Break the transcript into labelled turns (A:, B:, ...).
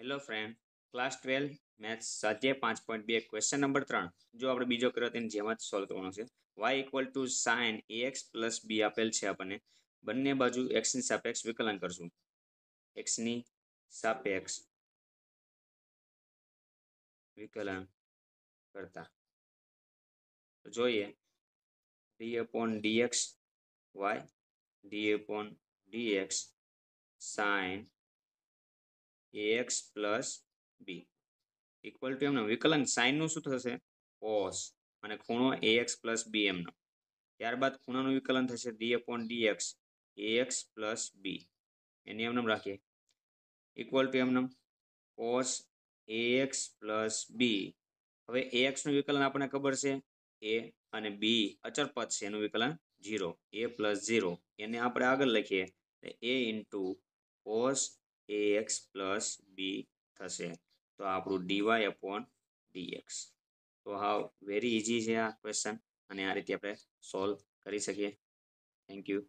A: hello friend class twelve maths સ્વાધ્યાય પાંચ point બે ક્વેશ્ચન નંબર ત્રણ જો આપણે બીજો કર્યો તેની જેમ જ સોલ્વ કરવાનો છે Y equal to sine A X plus B આપેલ છે આપણને બંને બાજુ એક્સની સાપેક્ષ વિકલન કરશું
B: એક્સની સાપેક્ષ વિકલન કરતા જોઈએ D upon D X
C: Y D upon D X sine
A: X plus B equal to એમનો વિકલન સાઇનનું શું થશે કોસ અને ખૂણો એ એક્સ પ્લસ બી એમનો ત્યારબાદ ખૂણાનું વિકલન થશે D upon D X A X plus B એની એમનેમ રાખીએ ઇક્વલ ટુ એમનામ cos A X plus B હવે એ એક્સનું વિકલન આપણને ખબર છે એ અને બી અચરપદ છે એનું વિકલન ઝીરો એ પ્લસ ઝીરો એને આપણે આગળ લખીએ A into cos A X plus B થશે તો આપણું ડીવાય અપોન ડીએક્સ
B: તો હાવ વેરી ઇઝી છે આ ક્વેશ્ચન અને આ રીતે આપણે સોલ્વ કરી શકીએ થેન્ક યુ